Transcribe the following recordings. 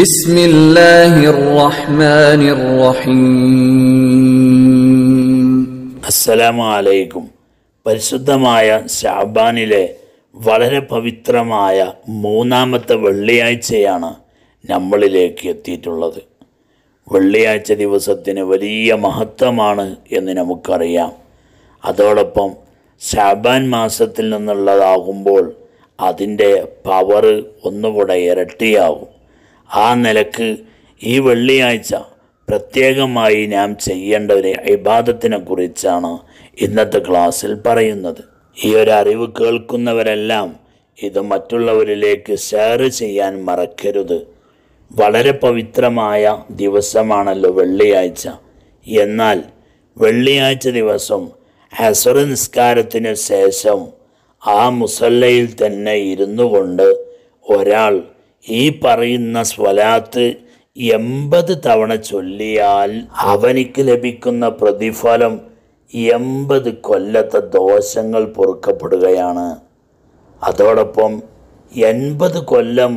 بسم الله الرحمن الرحيم السلام عليكم പരിശുദ്ധമായ ഷാബാനിലെ വളരെ പവിത്രമായ മൂന്നാമത്തെ വെള്ളിയാഴ്ചയാണ് നമ്മളിലേക്ക് എത്തിയിട്ടുള്ളത് വെള്ളിയാഴ്ച ദിവസത്തിന് വലിയ മഹത്വമാണ് എന്ന് നമുക്കറിയാം അതോടൊപ്പം ഷാബാൻ മാസത്തിൽ നിന്നുള്ളതാകുമ്പോൾ അതിൻ്റെ പവർ ഒന്നുകൂടെ ഇരട്ടിയാവും ആ നിലക്ക് ഈ വെള്ളിയാഴ്ച പ്രത്യേകമായി നാം ചെയ്യേണ്ട ഒരു ഇബാദത്തിനെ കുറിച്ചാണ് ഇന്നത്തെ ക്ലാസ്സിൽ പറയുന്നത് ഈ ഒരു അറിവ് കേൾക്കുന്നവരെല്ലാം ഇത് മറ്റുള്ളവരിലേക്ക് ഷെയർ ചെയ്യാൻ മറക്കരുത് വളരെ പവിത്രമായ ദിവസമാണല്ലോ വെള്ളിയാഴ്ച എന്നാൽ വെള്ളിയാഴ്ച ദിവസം ഹസർ നിസ്കാരത്തിന് ശേഷം ആ മുസല്ലയിൽ തന്നെ ഇരുന്നു കൊണ്ട് ഒരാൾ ഈ പറയുന്ന സ്വലാത്ത് എൺപത് തവണ ചൊല്ലിയാൽ അവനിക്ക് ലഭിക്കുന്ന പ്രതിഫലം എൺപത് കൊല്ലത്തെ ദോഷങ്ങൾ പൊറുക്കപ്പെടുകയാണ് അതോടൊപ്പം എൺപത് കൊല്ലം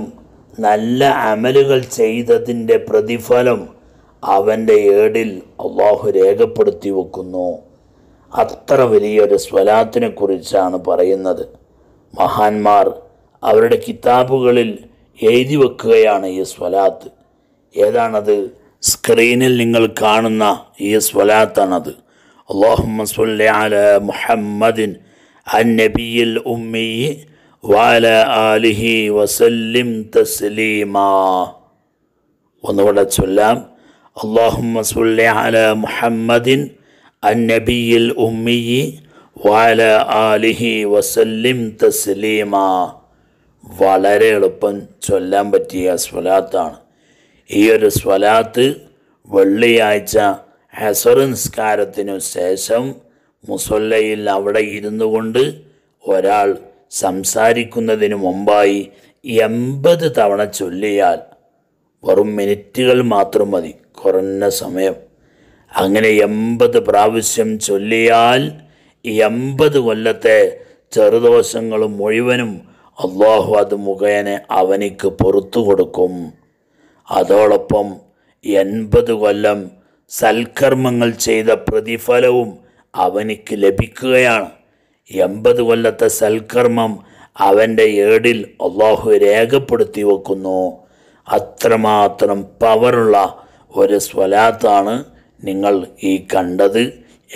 നല്ല അമലുകൾ ചെയ്തതിൻ്റെ പ്രതിഫലം അവൻ്റെ ഏടിൽ അള്ളാഹു രേഖപ്പെടുത്തി വെക്കുന്നു അത്ര വലിയൊരു സ്വലാത്തിനെ കുറിച്ചാണ് പറയുന്നത് മഹാന്മാർ അവരുടെ കിതാബുകളിൽ എഴുതി വെക്കുകയാണ് ഈ സ്വലാത്ത് ഏതാണത് സ്ക്രീനിൽ നിങ്ങൾ കാണുന്ന ഈ സ്വലാത്താണത് മുഹമ്മദിൻ അന്നബിയിൽ ഉമ്മി വാല ആലിഹി വസല്ലിം തസ്ലീമ ഒന്നുകൂടെ ചൊല്ലാം അള്ളാഹുമ്മ അല മുഹമ്മദിൻ അന്നബിയിൽ ഉമ്മി വാല ആലിഹി വസല്ലിം തസ്ലീമ വളരെ എളുപ്പം ചൊല്ലാൻ പറ്റിയ സ്വലാത്താണ് ഈ ഒരു സ്വലാത്ത് വെള്ളിയാഴ്ച ഹെസർ നിസ്കാരത്തിനു ശേഷം മുസൊല്ലയിൽ അവിടെ ഇരുന്നു കൊണ്ട് ഒരാൾ സംസാരിക്കുന്നതിന് മുമ്പായി എൺപത് തവണ ചൊല്ലിയാൽ വെറും മിനിറ്റുകൾ മാത്രം മതി കുറഞ്ഞ സമയം അങ്ങനെ എൺപത് പ്രാവശ്യം ചൊല്ലിയാൽ എൺപത് കൊല്ലത്തെ ചെറുദോഷങ്ങളും മുഴുവനും അള്ളാഹു അത് മുഖേന അവനിക്ക് പുറത്തു കൊടുക്കും അതോടൊപ്പം എൺപത് കൊല്ലം സൽക്കർമ്മങ്ങൾ ചെയ്ത പ്രതിഫലവും അവനിക്ക് ലഭിക്കുകയാണ് എൺപത് കൊല്ലത്തെ സൽക്കർമ്മം അവൻ്റെ ഏടിൽ അള്ളാഹു രേഖപ്പെടുത്തി വെക്കുന്നു അത്രമാത്രം പവറുള്ള ഒരു സ്വലാത്താണ് നിങ്ങൾ ഈ കണ്ടത്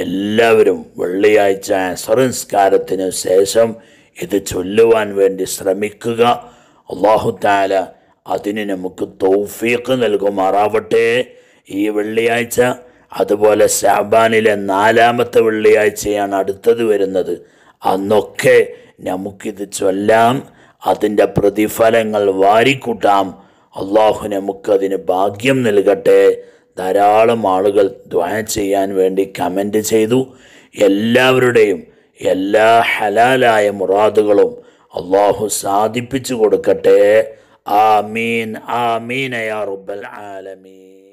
എല്ലാവരും വെള്ളിയാഴ്ച സറംസ്കാരത്തിനു ശേഷം ഇത് ചൊല്ലുവാൻ വേണ്ടി ശ്രമിക്കുക അള്ളാഹുത്താല അതിന് നമുക്ക് തൗഫീഖ് നൽകുമാറാവട്ടെ ഈ വെള്ളിയാഴ്ച അതുപോലെ ഷാബാനിലെ നാലാമത്തെ വെള്ളിയാഴ്ചയാണ് അടുത്തത് വരുന്നത് അന്നൊക്കെ നമുക്കിത് ചൊല്ലാം അതിൻ്റെ പ്രതിഫലങ്ങൾ വാരിക്കൂട്ടാം അള്ളാഹു നമുക്കതിന് ഭാഗ്യം നൽകട്ടെ ധാരാളം ആളുകൾ ദ്വാ ചെയ്യാൻ വേണ്ടി കമൻ്റ് ചെയ്തു എല്ലാവരുടെയും എല്ലാ ഹലാലായ മുറാദുകളും അള്ളാഹു സാധിപ്പിച്ചു കൊടുക്കട്ടെ ആമീൻ ആ യാ റുബൽ ആലമീൻ